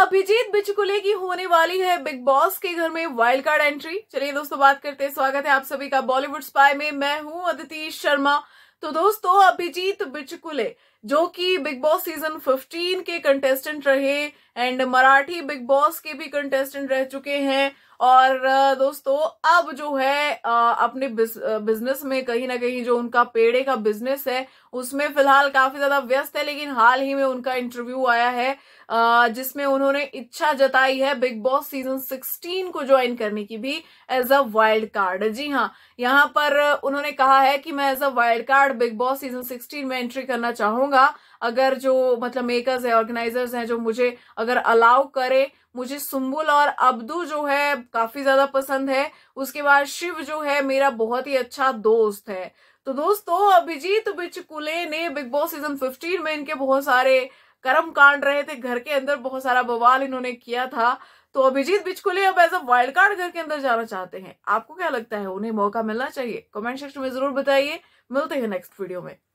अभिजीत बिचकुले की होने वाली है बिग बॉस के घर में वाइल्ड कार्ड एंट्री चलिए दोस्तों बात करते हैं स्वागत है आप सभी का बॉलीवुड स्पाई में मैं हूं अदिति शर्मा तो दोस्तों अभिजीत बिचकुले जो कि बिग बॉस सीजन 15 के कंटेस्टेंट रहे एंड मराठी बिग बॉस के भी कंटेस्टेंट रह चुके हैं और दोस्तों अब जो है अपने बिजनेस में कहीं ना कहीं जो उनका पेड़े का बिजनेस है उसमें फिलहाल काफी ज्यादा व्यस्त है लेकिन हाल ही में उनका इंटरव्यू आया है जिसमें उन्होंने इच्छा जताई है बिग बॉस सीजन 16 को ज्वाइन करने की भी एज अ वाइल्ड कार्ड जी हाँ यहाँ पर उन्होंने कहा है कि मैं as a wild card Bigg Boss season sixteen में एंट्री करना चाहूंगा करूंगा अगर जो मतलब मेकर्स है ऑर्गेनाइजर्स हैं जो मुझे अगर अलाउ करे मुझे सुम्बुल और अब्दू जो है काफी ज्यादा पसंद है उसके बाद शिव जो है मेरा बहुत ही अच्छा दोस्त है तो दोस्तों अभिजीत बिचकुले ने बिग बॉस सीजन 15 में इनके बहुत सारे कर्म कांड रहे थे घर के अंदर बहुत सारा बवाल इन्होंने किया था तो अभिजीत बिचकुले अब एज अ वाइल्ड कार्ड घर के अंदर जाना चाहते हैं आपको क्या लगता है उन्हें मौका मिलना चाहिए कमेंट सेक्शन में जरूर बताइए मिलते हैं नेक्स्ट वीडियो में